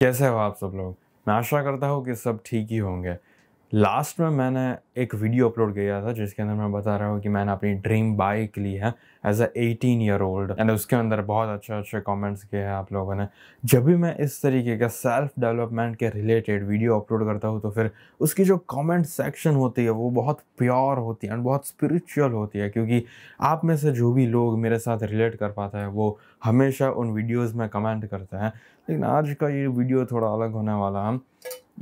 कैसे हो आप सब लोग मैं आशा करता हूँ कि सब ठीक ही होंगे लास्ट में मैंने एक वीडियो अपलोड किया था जिसके अंदर मैं बता रहा हूँ कि मैंने अपनी ड्रीम बाइक ली है as a eighteen year old and उसके अंदर बहुत अच्छे अच्छे कमेंट्स किए हैं आप लोगों ने जब भी मैं इस तरीके का सेल्फ डेवलपमेंट के रिलेटेड वीडियो अपलोड करता हूँ तो फिर उसकी जो कमेंट सेक्शन होती है वो बहुत प्योर होती है एंड बहुत स्पिरिचुअल होती है क्योंकि आप में से जो भी लोग मेरे साथ रिलेट कर पाता है वो हमेशा उन वीडियोज़ में कमेंट करते हैं लेकिन आज का ये वीडियो थोड़ा अलग होने वाला है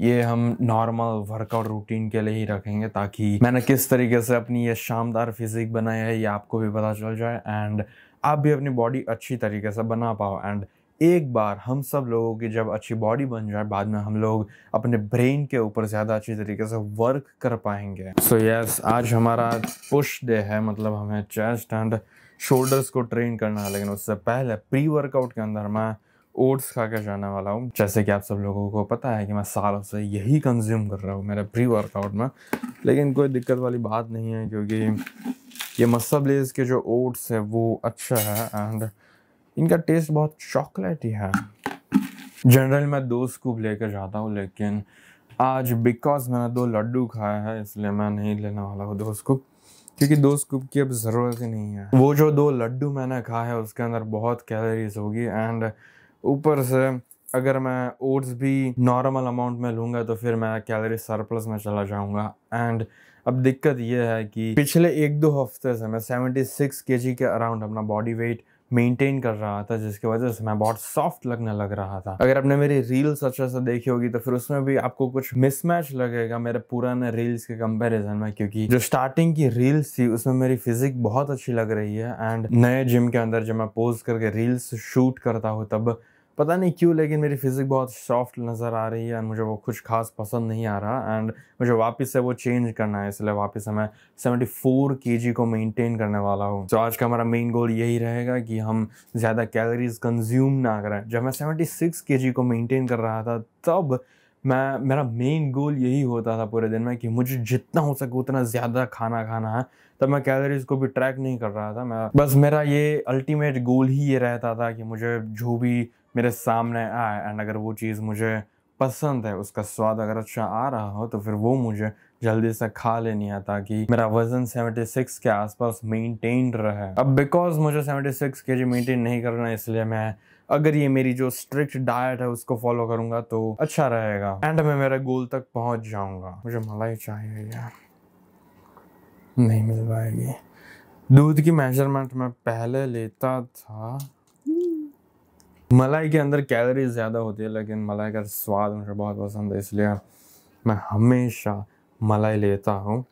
ये हम नॉर्मल वर्कआउट रूटीन के लिए ही रखेंगे ताकि मैंने किस तरीके से अपनी ये शानदार फिजिक बनाई है ये आपको भी पता चल जाए एंड आप भी अपनी बॉडी अच्छी तरीके से बना पाओ एंड एक बार हम सब लोगों की जब अच्छी बॉडी बन जाए बाद में हम लोग अपने ब्रेन के ऊपर ज़्यादा अच्छी तरीके से वर्क कर पाएंगे सो so यस yes, आज हमारा पुश डे है मतलब हमें चेस्ट एंड शोल्डर्स को ट्रेन करना है लेकिन उससे पहले प्री वर्कआउट के अंदर मैं ओट्स खा कर जाने वाला हूँ जैसे कि आप सब लोगों को पता है कि मैं सालों से यही कंज्यूम कर रहा हूँ मेरा प्री वर्कआउट में लेकिन कोई दिक्कत वाली बात नहीं है क्योंकि ये मस्सा ब्लेज के जो ओट्स है वो अच्छा है एंड इनका टेस्ट बहुत चॉकलेटी है जनरल मैं दो स्कूप लेकर जाता हूँ लेकिन आज बिकॉज मैंने दो लड्डू खाया है इसलिए मैं नहीं लेने वाला हूँ दो स्कूप क्योंकि दो स्कूप की अब ज़रूरत ही नहीं है वो जो दो लड्डू मैंने खाए है उसके अंदर बहुत कैलोरीज होगी एंड ऊपर से अगर मैं ओट्स भी नॉर्मल अमाउंट में लूंगा तो फिर मैं कैलोरी सरप्लस में चला जाऊंगा एंड अब दिक्कत यह है कि पिछले एक दो हफ्ते से मैं 76 सिक्स के अराउंड अपना बॉडी वेट मेंटेन कर रहा था जिसकी वजह से मैं बहुत सॉफ्ट लगने लग रहा था अगर आपने मेरी रील्स अच्छे से देखी होगी तो फिर उसमें भी आपको कुछ मिसमैच लगेगा मेरे पुराने रील्स के कंपैरिजन में क्योंकि जो स्टार्टिंग की रील्स थी उसमें मेरी फिजिक बहुत अच्छी लग रही है एंड नए जिम के अंदर जब मैं पोज करके रील्स शूट करता हूँ तब पता नहीं क्यों लेकिन मेरी फ़िज़िक बहुत सॉफ्ट नज़र आ रही है एंड मुझे वो कुछ खास पसंद नहीं आ रहा एंड मुझे वापस से वो चेंज करना है इसलिए वापस से मैं सेवेंटी फोर के जी को मेंटेन करने वाला हूँ तो आज का हमारा मेन गोल यही रहेगा कि हम ज़्यादा कैलोरीज कंज्यूम ना करें जब मैं सेवेंटी सिक्स के जी को मेनटेन कर रहा था तब मैं मेरा मेन गोल यही होता था पूरे दिन में कि मुझे जितना हो सके उतना ज़्यादा खाना खाना है तब मैं कैलोरीज को भी ट्रैक नहीं कर रहा था मैं बस मेरा ये अल्टीमेट गोल ही ये रहता था कि मुझे जो भी मेरे सामने आए एंड अगर वो चीज़ मुझे पसंद है उसका स्वाद अगर अच्छा आ रहा हो तो फिर वो मुझे जल्दी से खा लेनी है ताकि मेरा वजन 76 के आसपास मेंटेन रहे अब बिकॉज मुझे 76 जी मेंटेन नहीं करना इसलिए मैं अगर ये मेरी जो स्ट्रिक्ट डाइट है उसको फॉलो करूंगा तो अच्छा रहेगा एंड मैं मेरे गोल तक पहुंच जाऊंगा मुझे मलाई चाहिए यार नहीं मिल पाएगी दूध की मेजरमेंट मैं पहले लेता था मलाई के अंदर कैलोरी ज़्यादा होती है लेकिन मलाई का स्वाद मुझे बहुत पसंद है इसलिए मैं हमेशा मलाई लेता हूँ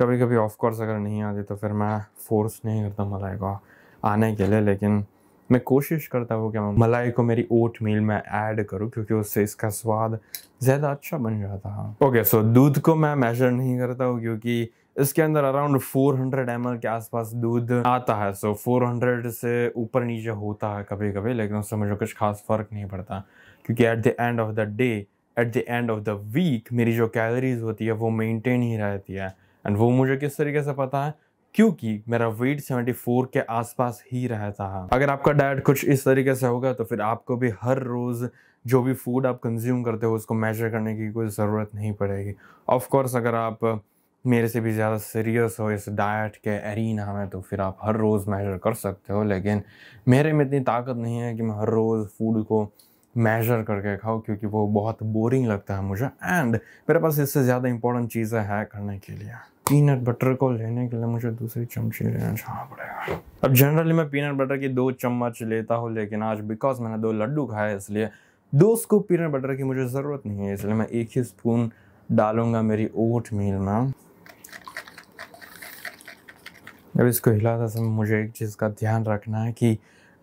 कभी कभी ऑफकोर्स अगर नहीं आती तो फिर मैं फोर्स नहीं करता मलाई को आने के लिए लेकिन मैं कोशिश करता हूँ कि मैं मलाई को मेरी ओट मील में ऐड करूँ क्योंकि उससे इसका स्वाद ज़्यादा अच्छा बन जाता है ओके सो दूध को मैं मेजर नहीं करता हूँ क्योंकि इसके अंदर अराउंड 400 हंड्रेड के आसपास दूध आता है सो so 400 से ऊपर नीचे होता है कभी कभी लेकिन उससे मुझे कुछ खास फ़र्क नहीं पड़ता क्योंकि at the end of the day at the end of the week मेरी जो कैलोरीज होती है वो मेनटेन ही रहती है एंड वो मुझे किस तरीके से पता है क्योंकि मेरा वेट 74 के आसपास ही रहता है अगर आपका डाइट कुछ इस तरीके से होगा तो फिर आपको भी हर रोज़ जो भी फूड आप कंज्यूम करते हो उसको मेजर करने की कोई ज़रूरत नहीं पड़ेगी ऑफकोर्स अगर आप मेरे से भी ज़्यादा सीरियस हो इस डाइट के एरिना में तो फिर आप हर रोज़ मेजर कर सकते हो लेकिन मेरे में इतनी ताकत नहीं है कि मैं हर रोज़ फूड को मेजर करके खाओ क्योंकि वो बहुत बोरिंग लगता है मुझे एंड मेरे पास इससे ज़्यादा इंपॉर्टेंट चीज़ें है करने के लिए पीनट बटर को लेने के लिए मुझे दूसरी चमची लेना चाहना पड़ेगा अब जनरली मैं पीनट बटर की दो चम्मच लेता हूँ लेकिन आज बिकॉज मैंने दो लड्डू खाए इसलिए दो स्कूप पीनट बटर की मुझे ज़रूरत नहीं है इसलिए मैं एक ही स्पून डालूंगा मेरी ओट मील में अब इसको हिलाते समय मुझे एक चीज़ का ध्यान रखना है कि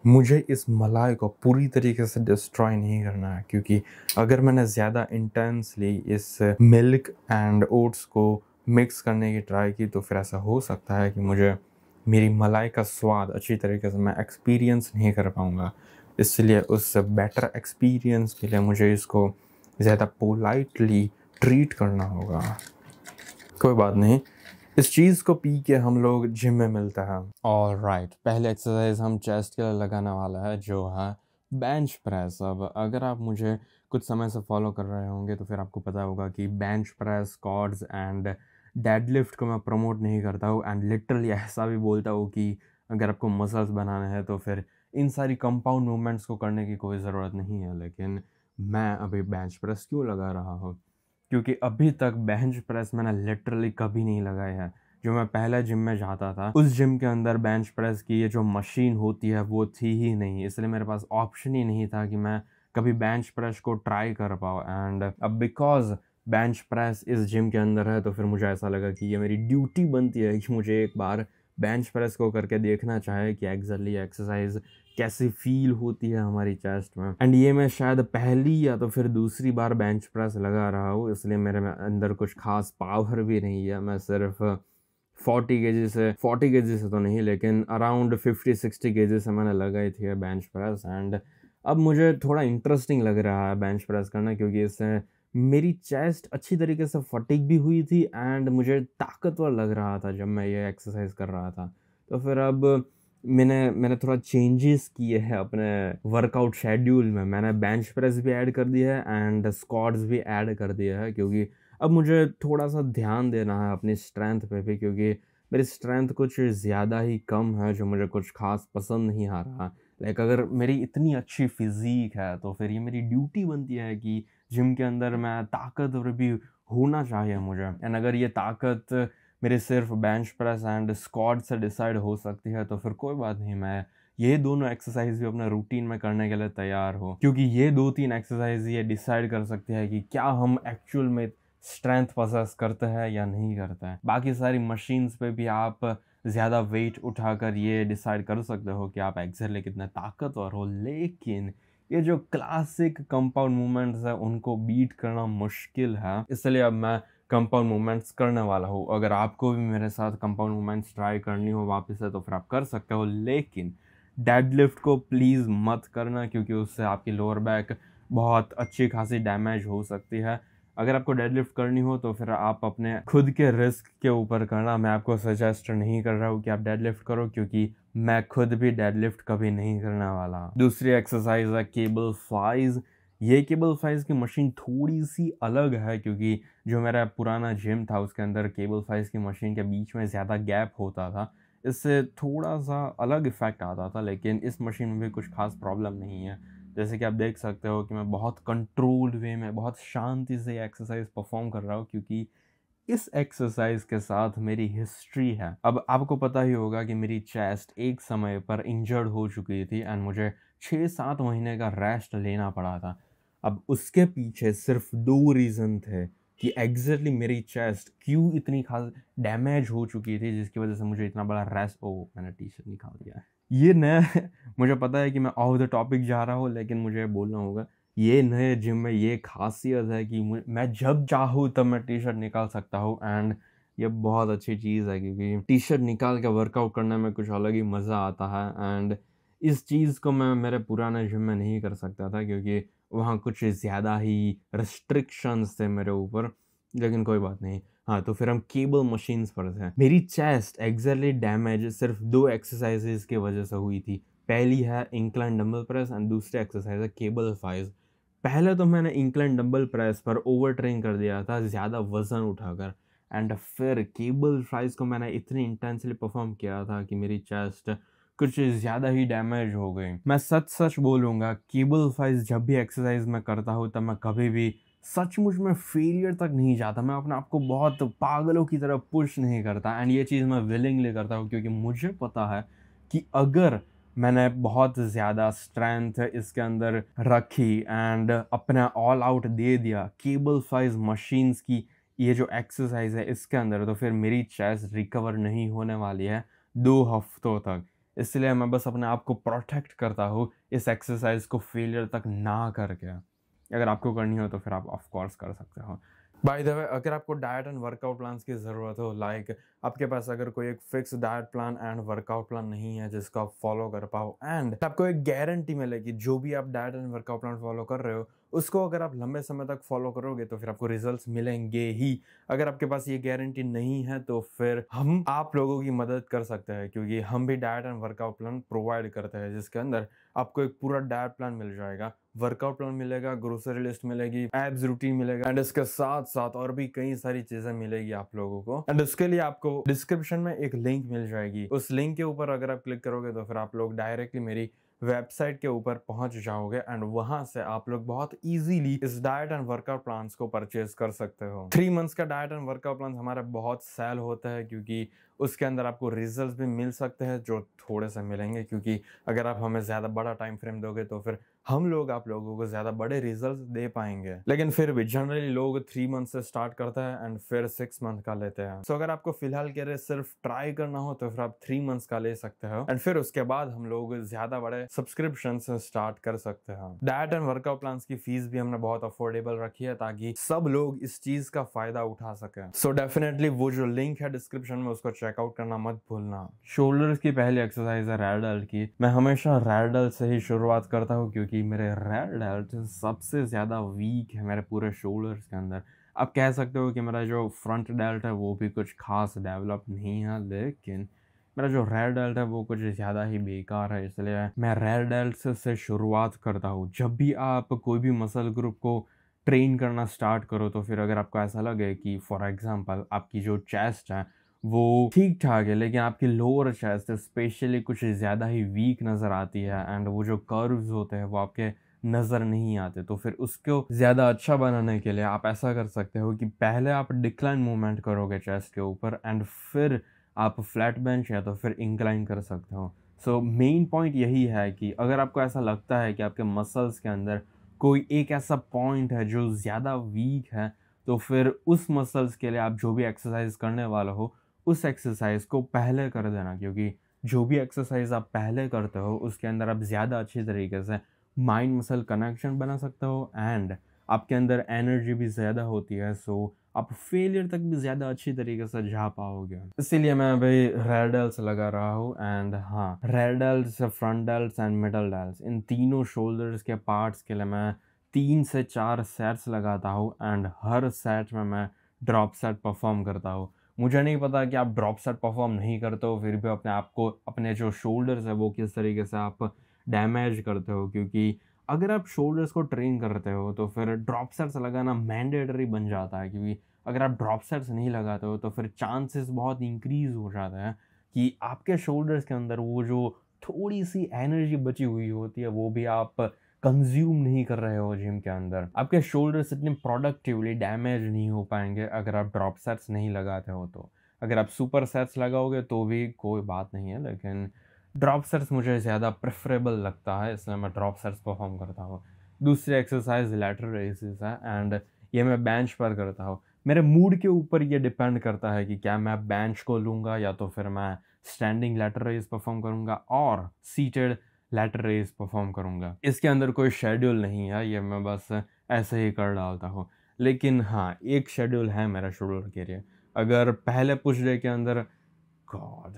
मुझे इस मलाई को पूरी तरीके से डिस्ट्रॉय नहीं करना है क्योंकि अगर मैंने ज़्यादा इंटेंसली इस मिल्क एंड ओट्स को मिक्स करने की ट्राई की तो फिर ऐसा हो सकता है कि मुझे मेरी मलाई का स्वाद अच्छी तरीके से मैं एक्सपीरियंस नहीं कर पाऊँगा इसलिए उस बेटर एक्सपीरियंस के लिए मुझे इसको ज़्यादा पोलाइटली ट्रीट करना होगा कोई बात नहीं इस चीज़ को पी के हम लोग जिम में मिलते हैं और राइट right. पहले एक्सरसाइज हम चेस्ट के लिए लगाने वाला है जो है बेंच प्रेस अब अगर आप मुझे कुछ समय से फॉलो कर रहे होंगे तो फिर आपको पता होगा कि बेंच प्रेस कॉर्ड्स एंड डेडलिफ्ट को मैं प्रमोट नहीं करता हूँ एंड लिटरली ऐसा भी बोलता हूँ कि अगर आपको मसल्स बनाने हैं तो फिर इन सारी कंपाउंड मूवमेंट्स को करने की कोई ज़रूरत नहीं है लेकिन मैं अभी बेंच प्रेस क्यों लगा रहा हूँ क्योंकि अभी तक बेंच प्रेस मैंने लिटरली कभी नहीं लगाई है जो मैं पहले जिम में जाता था उस जिम के अंदर बेंच प्रेस की ये जो मशीन होती है वो थी ही नहीं इसलिए मेरे पास ऑप्शन ही नहीं था कि मैं कभी बेंच प्रेस को ट्राई कर पाऊँ एंड अब बिकॉज बेंच प्रेस इस जिम के अंदर है तो फिर मुझे ऐसा लगा कि ये मेरी ड्यूटी बनती है कि मुझे एक बार बेंच प्रेस को करके देखना चाहे कि एग्जैक्टली एक्सरसाइज कैसी फील होती है हमारी चेस्ट में एंड ये मैं शायद पहली या तो फिर दूसरी बार बेंच प्रेस लगा रहा हूँ इसलिए मेरे में अंदर कुछ खास पावर भी नहीं है मैं सिर्फ फोर्टी के से फोर्टी के से तो नहीं लेकिन अराउंड फिफ्टी सिक्सटी के से मैंने लगाई थी बेंच प्रेस एंड अब मुझे थोड़ा इंटरेस्टिंग लग रहा है बेंच प्रेस करना क्योंकि इससे मेरी चेस्ट अच्छी तरीके से फटिक भी हुई थी एंड मुझे ताकतवर लग रहा था जब मैं ये एक्सरसाइज कर रहा था तो फिर अब मैंने मैंने थोड़ा चेंजेस किए हैं अपने वर्कआउट शेड्यूल में मैंने बेंच प्रेस भी ऐड कर दिया है एंड स्क्वाड्स भी ऐड कर दिया है क्योंकि अब मुझे थोड़ा सा ध्यान देना है अपनी स्ट्रेंथ पे भी क्योंकि मेरी स्ट्रेंथ कुछ ज़्यादा ही कम है जो मुझे कुछ खास पसंद नहीं आ रहा लाइक अगर मेरी इतनी अच्छी फिज़ीक है तो फिर ये मेरी ड्यूटी बनती है कि जिम के अंदर मैं ताकतवर भी होना चाहिए मुझे एंड अगर ये ताकत मेरे सिर्फ बेंच प्रेस एंड स्कॉट से डिसाइड हो सकती है तो फिर कोई बात नहीं मैं ये दोनों एक्सरसाइज भी अपने रूटीन में करने के लिए तैयार हो क्योंकि ये दो तीन एक्सरसाइज ये डिसाइड कर सकती है कि क्या हम एक्चुअल में स्ट्रेंथ प्रोसेस करते हैं या नहीं करते हैं बाकी सारी मशीन्स पे भी आप ज़्यादा वेट उठाकर ये डिसाइड कर सकते हो कि आप एक्सरले कितने ताकतवर हो लेकिन ये जो क्लासिक कंपाउंड मूवमेंट्स है उनको बीट करना मुश्किल है इसलिए अब मैं कंपाउंड मूवमेंट्स करने वाला हूँ अगर आपको भी मेरे साथ कंपाउंड मूवमेंट्स ट्राई करनी हो वापस से तो फिर आप कर सकते हो लेकिन डेडलिफ्ट को प्लीज़ मत करना क्योंकि उससे आपकी लोअर बैक बहुत अच्छी खासी डैमेज हो सकती है अगर आपको डेडलिफ्ट करनी हो तो फिर आप अपने खुद के रिस्क के ऊपर करना मैं आपको सजेस्ट नहीं कर रहा हूँ कि आप डेडलिफ्ट करो क्योंकि मैं खुद भी डेडलिफ्ट कभी नहीं करने वाला दूसरी एक्सरसाइज है केबल फ्लाइज़ ये केबल फाइज की मशीन थोड़ी सी अलग है क्योंकि जो मेरा पुराना जिम था उसके अंदर केबल फाइज की मशीन के बीच में ज़्यादा गैप होता था इससे थोड़ा सा अलग इफ़ेक्ट आता था लेकिन इस मशीन में भी कुछ खास प्रॉब्लम नहीं है जैसे कि आप देख सकते हो कि मैं बहुत कंट्रोल्ड वे में बहुत शांति से एक्सरसाइज परफॉर्म कर रहा हूँ क्योंकि इस एक्सरसाइज के साथ मेरी हिस्ट्री है अब आपको पता ही होगा कि मेरी चेस्ट एक समय पर इंजर्ड हो चुकी थी एंड मुझे छः सात महीने का रेस्ट लेना पड़ा था अब उसके पीछे सिर्फ दो रीज़न थे कि एग्जैक्टली मेरी चेस्ट क्यों इतनी खास डैमेज हो चुकी थी जिसकी वजह से मुझे इतना बड़ा रेस ओ मैंने टी शर्ट निकाल दिया है ये नया मुझे पता है कि मैं ऑफ द टॉपिक जा रहा हूँ लेकिन मुझे बोलना होगा ये नए जिम में ये खासियत है कि मैं जब चाहूँ तब मैं टी शर्ट निकाल सकता हूँ एंड ये बहुत अच्छी चीज़ है क्योंकि टी शर्ट निकाल के वर्कआउट करने में कुछ अलग ही मज़ा आता है एंड इस चीज़ को मैं मेरे पुराने जिम में नहीं कर सकता था क्योंकि वहाँ कुछ ज़्यादा ही रिस्ट्रिक्शंस थे मेरे ऊपर लेकिन कोई बात नहीं हाँ तो फिर हम केबल मशीन्स पर थे मेरी चेस्ट एक्जरली डैमेज सिर्फ दो एक्सरसाइजेज की वजह से हुई थी पहली है इंक्लाइन डम्बल प्रेस एंड दूसरी एक्सरसाइज है केबल फाइज पहले तो मैंने इंक्लाइन डम्बल प्रेस पर ओवर ट्रेन कर दिया था ज़्यादा वज़न उठाकर एंड फिर केबल फ्राइज को मैंने इतनी इंटेंसली परफॉर्म किया था कि मेरी चेस्ट कुछ ज़्यादा ही डैमेज हो गई मैं सच सच बोलूँगा केबल फाइज जब भी एक्सरसाइज मैं करता हूँ तब मैं कभी भी सचमुच में फेलियर तक नहीं जाता मैं अपने आप को बहुत पागलों की तरह पुश नहीं करता एंड ये चीज़ मैं विलिंगली करता हूँ क्योंकि मुझे पता है कि अगर मैंने बहुत ज़्यादा स्ट्रेंथ इसके अंदर रखी एंड अपना ऑल आउट दे दिया केबल साइज मशीन्स की ये जो एक्सरसाइज है इसके अंदर तो फिर मेरी चेस्ट रिकवर नहीं होने वाली है दो हफ्तों तक इसलिए मैं बस अपने आप को प्रोटेक्ट करता हूँ इस एक्सरसाइज को फेलियर तक ना करके अगर आपको करनी हो तो फिर आप ऑफ कोर्स कर सकते हो बाय द वे अगर आपको डाइट एंड वर्कआउट प्लान की ज़रूरत हो लाइक like, आपके पास अगर कोई एक fix diet plan and workout plan नहीं है जिसको आप फॉलो कर पाओ एंड आपको एक गारंटी मिलेगी जो भी आप diet and workout plan follow कर रहे हो उसको अगर आप लंबे समय तक फॉलो करोगे तो फिर आपको रिजल्ट्स मिलेंगे ही अगर आपके पास ये गारंटी नहीं है तो फिर हम आप लोगों की मदद कर सकते हैं क्योंकि हम भी diet and workout plan provide करते हैं जिसके अंदर आपको एक पूरा डाइट प्लान मिल जाएगा वर्कआउट प्लान मिलेगा ग्रोसरी लिस्ट मिलेगी एब्स रूटीन मिलेगा एंड इसके साथ साथ और भी कई सारी चीजें मिलेगी आप लोगों को एंड उसके लिए आपको डिस्क्रिप्शन में एक लिंक मिल जाएगी उस लिंक के ऊपर अगर आप क्लिक करोगे तो फिर आप लोग डायरेक्टली मेरी वेबसाइट के ऊपर पहुंच जाओगे एंड वहां से आप लोग बहुत इजीली इस डाइट एंड वर्कआउट प्लान्स को परचेज कर सकते हो थ्री मंथ्स का डाइट एंड वर्कआउट प्लान हमारा बहुत सेल होता है क्योंकि उसके अंदर आपको रिजल्ट भी मिल सकते हैं जो थोड़े से मिलेंगे क्योंकि अगर आप हमें ज़्यादा बड़ा टाइम फ्रेम दोगे तो फिर हम लोग आप लोगों को ज़्यादा बड़े रिजल्ट दे पाएंगे लेकिन फिर भी जनरली लोग थ्री मंथ से स्टार्ट करते हैं एंड फिर सिक्स मंथ का लेते हैं सो so, अगर आपको फिलहाल कह रहे सिर्फ ट्राई करना हो तो फिर आप थ्री मंथ्स का ले सकते हो एंड फिर उसके बाद हम लोग ज़्यादा बड़े सब्सक्रिप्शन स्टार्ट कर सकते हैं डाइट एंड वर्कआउट प्लान की फीस भी हमने बहुत अफोर्डेबल रखी है ताकि सब लोग इस चीज़ का फायदा उठा सके सो डेफिनेटली वो जो लिंक है डिस्क्रिप्शन में उसको चेक चेकआउट करना मत भूलना शोल्डर्स की पहली एक्सरसाइज है रेड की मैं हमेशा रेड एल्ट से ही शुरुआत करता हूँ क्योंकि मेरे रेड एल्ट सबसे ज़्यादा वीक है मेरे पूरे शोल्डर्स के अंदर आप कह सकते हो कि मेरा जो फ्रंट डेल्ट है वो भी कुछ खास डेवलप नहीं है लेकिन मेरा जो रेड डेल्ट है वो कुछ ज़्यादा ही बेकार है इसलिए मैं रेड डेल्ट से शुरुआत करता हूँ जब भी आप कोई भी मसल ग्रुप को ट्रेन करना स्टार्ट करो तो फिर अगर आपको ऐसा लगे कि फॉर एग्ज़ाम्पल आपकी जो चेस्ट है वो ठीक ठाक है लेकिन आपकी लोअर चेस्ट स्पेशली कुछ ज़्यादा ही वीक नज़र आती है एंड वो जो कर्व्स होते हैं वो आपके नज़र नहीं आते तो फिर उसको ज़्यादा अच्छा बनाने के लिए आप ऐसा कर सकते हो कि पहले आप डिक्लाइन मूवमेंट करोगे चेस्ट के ऊपर एंड फिर आप फ्लैट बेंच या तो फिर इंक्लाइन कर सकते हो सो मेन पॉइंट यही है कि अगर आपको ऐसा लगता है कि आपके मसल्स के अंदर कोई एक ऐसा पॉइंट है जो ज़्यादा वीक है तो फिर उस मसल्स के लिए आप जो भी एक्सरसाइज करने वाला हो उस एक्सरसाइज को पहले कर देना क्योंकि जो भी एक्सरसाइज आप पहले करते हो उसके अंदर आप ज़्यादा अच्छी तरीके से माइंड मसल कनेक्शन बना सकते हो एंड आपके अंदर एनर्जी भी ज़्यादा होती है सो आप फेलियर तक भी ज़्यादा अच्छी तरीके से जा पाओगे इसीलिए मैं अभी रेडल्स लगा रहा हूँ एंड हाँ rear delts front delts and middle delts इन तीनों शोल्डर्स के पार्ट्स के लिए मैं तीन से चार सेट्स लगाता हूँ एंड हर सेट में मैं ड्रॉप सेट परफॉर्म करता हूँ मुझे नहीं पता कि आप ड्रॉप सेट परफॉर्म नहीं करते हो फिर भी अपने आप को अपने जो शोल्डर्स है वो किस तरीके से आप डैमेज करते हो क्योंकि अगर आप शोल्डर्स को ट्रेन करते हो तो फिर ड्रॉप सेट्स लगाना मैंडेटरी बन जाता है क्योंकि अगर आप ड्रॉप सेट्स नहीं लगाते हो तो फिर चांसेस बहुत इंक्रीज़ हो जाते हैं कि आपके शोल्डर्स के अंदर वो जो थोड़ी सी एनर्जी बची हुई होती है वो भी आप कंज्यूम नहीं कर रहे हो जिम के अंदर आपके शोल्डर्स इतने प्रोडक्टिवली डैमेज नहीं हो पाएंगे अगर आप ड्रॉप सेट्स नहीं लगाते हो तो अगर आप सुपर सेट्स लगाओगे तो भी कोई बात नहीं है लेकिन ड्रॉप सेट्स मुझे ज़्यादा प्रेफरेबल लगता है इसलिए मैं ड्रॉप सेट्स परफॉर्म करता हूँ दूसरी एक्सरसाइज लेटर रेसिस है एंड ये मैं बेंच पर करता हूँ मेरे मूड के ऊपर ये डिपेंड करता है कि क्या मैं बेंच को लूँगा या तो फिर मैं स्टैंडिंग लेटर रेस परफॉर्म करूँगा और सीटेड लेटर रेस परफॉर्म करूँगा इसके अंदर कोई शेड्यूल नहीं है ये मैं बस ऐसे ही कर डालता हूँ लेकिन हाँ एक शेड्यूल है मेरा शेड्यूल के लिए अगर पहले पुश डे के अंदर गॉड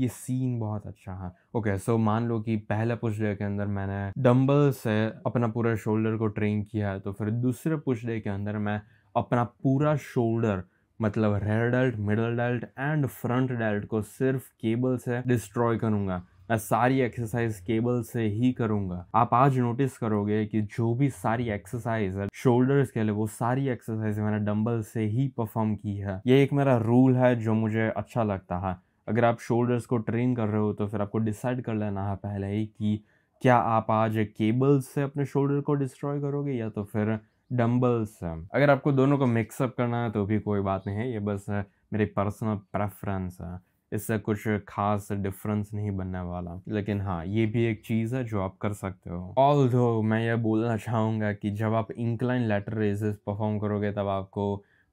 ये सीन बहुत अच्छा है ओके सो मान लो कि पहले पुश डे के अंदर मैंने डम्बल से अपना पूरा शोल्डर को ट्रेन किया है तो फिर दूसरे पुश डे के अंदर मैं अपना पूरा शोल्डर मतलब rear delt middle delt and front delt को सिर्फ केबल से डिस्ट्रॉय करूँगा मैं सारी एक्सरसाइज केबल से ही करूँगा आप आज नोटिस करोगे कि जो भी सारी एक्सरसाइज है शोल्डर्स के लिए वो सारी एक्सरसाइज मैंने डम्बल से ही परफॉर्म की है ये एक मेरा रूल है जो मुझे अच्छा लगता है अगर आप शोल्डर्स को ट्रेन कर रहे हो तो फिर आपको डिसाइड कर लेना है पहले ही कि क्या आप आज केबल से अपने शोल्डर को डिस्ट्रॉय करोगे या तो फिर डम्बल से अगर आपको दोनों को मिक्सअप करना है तो भी कोई बात नहीं है ये बस मेरी पर्सनल प्रेफरेंस है इससे कुछ खास डिफरेंस नहीं बनने वाला लेकिन हाँ ये भी एक चीज़ है जो आप कर सकते हो ऑल दो मैं ये बोलना चाहूँगा कि जब आप इंक्लाइन लेटर रेजेस परफॉर्म करोगे तब आपको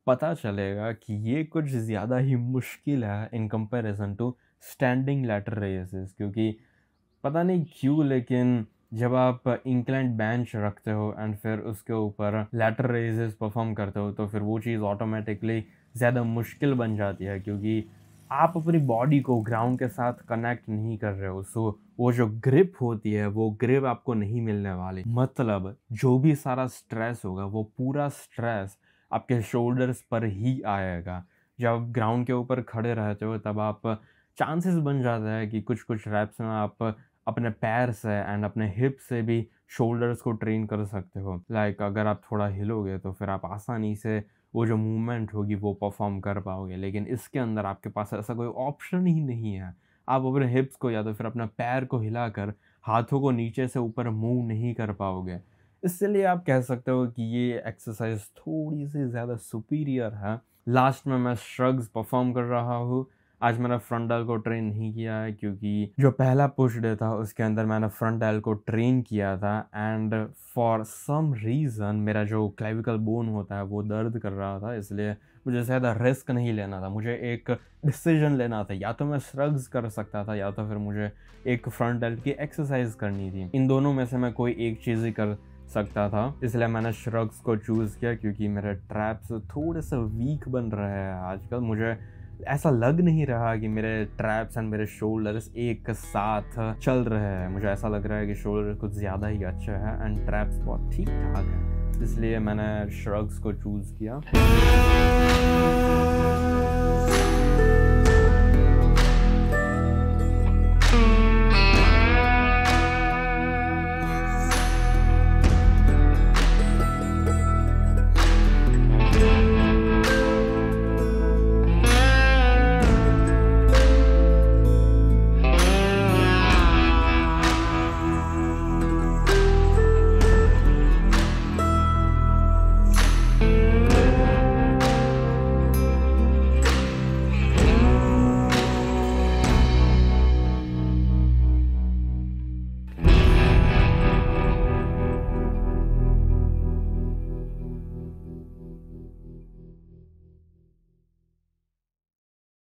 पता चलेगा कि ये कुछ ज़्यादा ही मुश्किल है in comparison to standing lateral raises क्योंकि पता नहीं क्यों लेकिन जब आप इंक्लाइंट बेंच रखते हो एंड फिर उसके ऊपर लेटर रेजेस परफॉर्म करते हो तो फिर वो चीज़ ऑटोमेटिकली ज़्यादा मुश्किल बन जाती है क्योंकि आप अपनी बॉडी को ग्राउंड के साथ कनेक्ट नहीं कर रहे हो सो वो जो ग्रिप होती है वो ग्रिप आपको नहीं मिलने वाली मतलब जो भी सारा स्ट्रेस होगा वो पूरा स्ट्रेस आपके शोल्डर्स पर ही आएगा जब ग्राउंड के ऊपर खड़े रहते हो तब आप चांसेस बन जाता है कि कुछ कुछ रैप्स में आप अपने पैर से एंड अपने हिप से भी शोल्डर्स को ट्रेन कर सकते हो लाइक like, अगर आप थोड़ा हिलोगे तो फिर आप आसानी से वो जो मूवमेंट होगी वो परफॉर्म कर पाओगे लेकिन इसके अंदर आपके पास ऐसा कोई ऑप्शन ही नहीं है आप अपने हिप्स को या तो फिर अपना पैर को हिलाकर हाथों को नीचे से ऊपर मूव नहीं कर पाओगे इसलिए आप कह सकते हो कि ये एक्सरसाइज थोड़ी सी ज़्यादा सुपीरियर है लास्ट में मैं श्रग्स परफॉर्म कर रहा हूँ आज मैंने फ्रंट डायल को ट्रेन नहीं किया है क्योंकि जो पहला पुश डे था उसके अंदर मैंने फ्रंट डायल को ट्रेन किया था एंड फॉर सम रीज़न मेरा जो क्लाइविकल बोन होता है वो दर्द कर रहा था इसलिए मुझे शायद रिस्क नहीं लेना था मुझे एक डिसीजन लेना था या तो मैं स्ट्रग्स कर सकता था या तो फिर मुझे एक फ्रंट डेल की एक्सरसाइज करनी थी इन दोनों में से मैं कोई एक चीज़ ही कर सकता था इसलिए मैंने श्रग्स को चूज़ किया क्योंकि मेरे ट्रैप्स थोड़े से वीक बन रहे हैं आजकल मुझे ऐसा लग नहीं रहा कि मेरे ट्रैप्स एंड मेरे शोल्डर्स एक साथ चल रहे हैं मुझे ऐसा लग रहा है कि शोल्डर कुछ ज़्यादा ही अच्छा है एंड ट्रैप्स बहुत ठीक ठाक है इसलिए मैंने श्रग्स को चूज़ किया